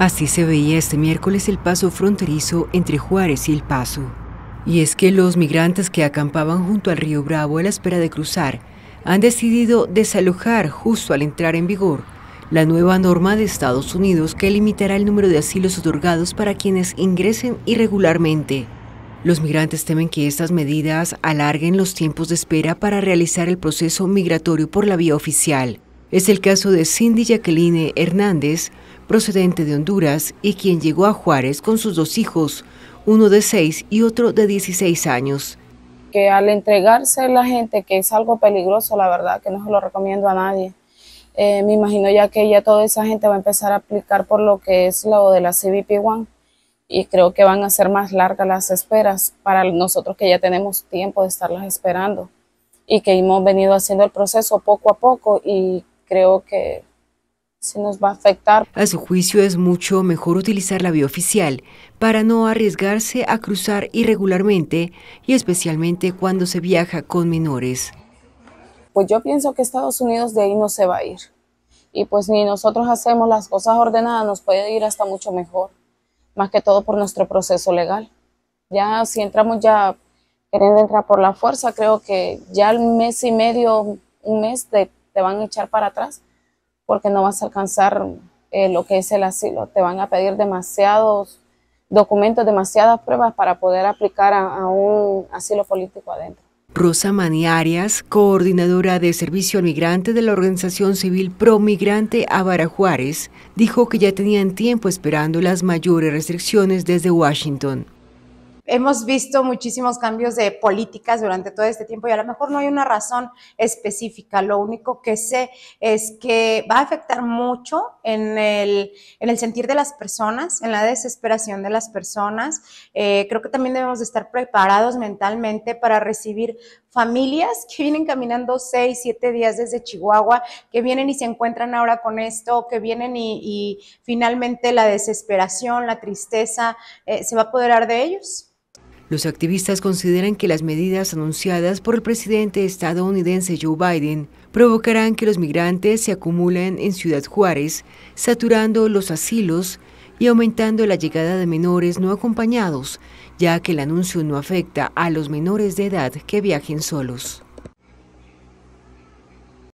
Así se veía este miércoles el paso fronterizo entre Juárez y El Paso. Y es que los migrantes que acampaban junto al río Bravo a la espera de cruzar han decidido desalojar justo al entrar en vigor la nueva norma de Estados Unidos que limitará el número de asilos otorgados para quienes ingresen irregularmente. Los migrantes temen que estas medidas alarguen los tiempos de espera para realizar el proceso migratorio por la vía oficial. Es el caso de Cindy Jacqueline Hernández, procedente de Honduras y quien llegó a Juárez con sus dos hijos, uno de 6 y otro de 16 años. Que al entregarse la gente, que es algo peligroso, la verdad, que no se lo recomiendo a nadie, eh, me imagino ya que ya toda esa gente va a empezar a aplicar por lo que es lo de la CBP-1 y creo que van a ser más largas las esperas para nosotros que ya tenemos tiempo de estarlas esperando y que hemos venido haciendo el proceso poco a poco y creo que nos va a afectar. A su juicio es mucho mejor utilizar la vía oficial para no arriesgarse a cruzar irregularmente y especialmente cuando se viaja con menores. Pues yo pienso que Estados Unidos de ahí no se va a ir. Y pues ni nosotros hacemos las cosas ordenadas, nos puede ir hasta mucho mejor, más que todo por nuestro proceso legal. Ya si entramos ya queriendo entrar por la fuerza, creo que ya el mes y medio, un mes te van a echar para atrás porque no vas a alcanzar eh, lo que es el asilo. Te van a pedir demasiados documentos, demasiadas pruebas para poder aplicar a, un asilo político adentro. Rosa Maniarias, coordinadora de Servicio al Migrante de la Organización Civil Pro Migrante a Juárez, dijo que ya tenían tiempo esperando las mayores restricciones desde Washington hemos visto muchísimos cambios de políticas durante todo este tiempo y a lo mejor no hay una razón específica. Lo único que sé es que va a afectar mucho en el, sentir de las personas, en la desesperación de las personas. Eh, creo que también debemos de estar preparados mentalmente para recibir familias que vienen caminando seis, siete días desde Chihuahua, que vienen y se encuentran ahora con esto, que vienen y, finalmente la desesperación, la tristeza, eh, se va a apoderar de ellos. Los activistas consideran que las medidas anunciadas por el presidente estadounidense Joe Biden provocarán que los migrantes se acumulen en Ciudad Juárez, saturando los asilos y aumentando la llegada de menores no acompañados, ya que el anuncio no afecta a los menores de edad que viajen solos.